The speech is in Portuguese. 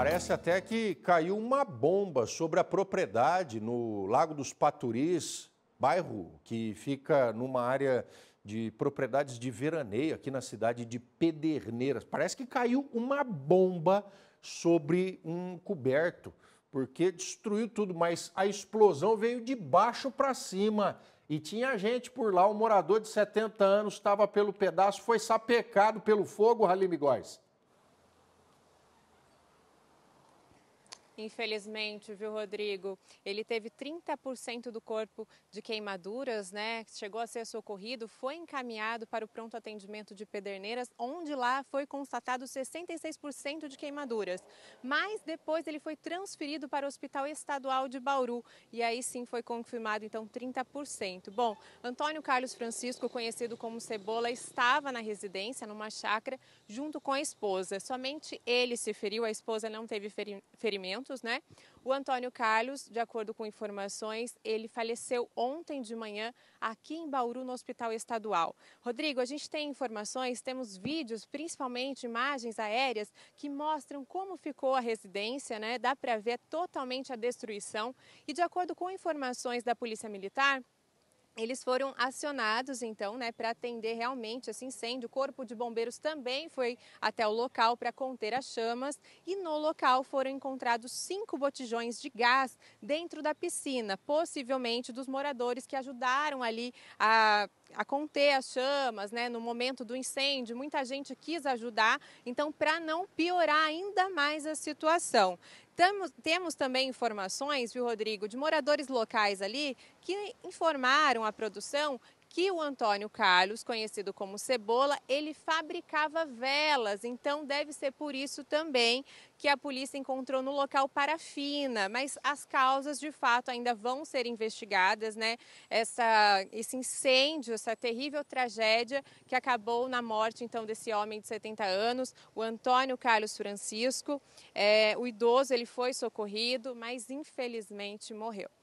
Parece até que caiu uma bomba sobre a propriedade no Lago dos Paturis, bairro que fica numa área de propriedades de veraneio aqui na cidade de Pederneiras. Parece que caiu uma bomba sobre um coberto, porque destruiu tudo, mas a explosão veio de baixo para cima. E tinha gente por lá, um morador de 70 anos estava pelo pedaço, foi sapecado pelo fogo, Halim Góes. infelizmente, viu, Rodrigo? Ele teve 30% do corpo de queimaduras, né? Chegou a ser socorrido, foi encaminhado para o pronto atendimento de Pederneiras, onde lá foi constatado 66% de queimaduras. Mas depois ele foi transferido para o Hospital Estadual de Bauru e aí sim foi confirmado então 30%. Bom, Antônio Carlos Francisco, conhecido como Cebola, estava na residência, numa chácara, junto com a esposa. Somente ele se feriu, a esposa não teve feri ferimento né? O Antônio Carlos, de acordo com informações, ele faleceu ontem de manhã aqui em Bauru, no Hospital Estadual. Rodrigo, a gente tem informações, temos vídeos, principalmente imagens aéreas, que mostram como ficou a residência, né? Dá para ver é totalmente a destruição. E de acordo com informações da Polícia Militar, eles foram acionados então, né, para atender realmente esse assim, incêndio. O corpo de bombeiros também foi até o local para conter as chamas e no local foram encontrados cinco botijões de gás dentro da piscina, possivelmente dos moradores que ajudaram ali a a conter as chamas, né, no momento do incêndio, muita gente quis ajudar, então para não piorar ainda mais a situação. Temos, temos também informações, viu, Rodrigo, de moradores locais ali que informaram a produção que o Antônio Carlos, conhecido como Cebola, ele fabricava velas, então deve ser por isso também que a polícia encontrou no local parafina, mas as causas de fato ainda vão ser investigadas, né? Essa, esse incêndio, essa terrível tragédia que acabou na morte então desse homem de 70 anos, o Antônio Carlos Francisco, é, o idoso ele foi socorrido, mas infelizmente morreu.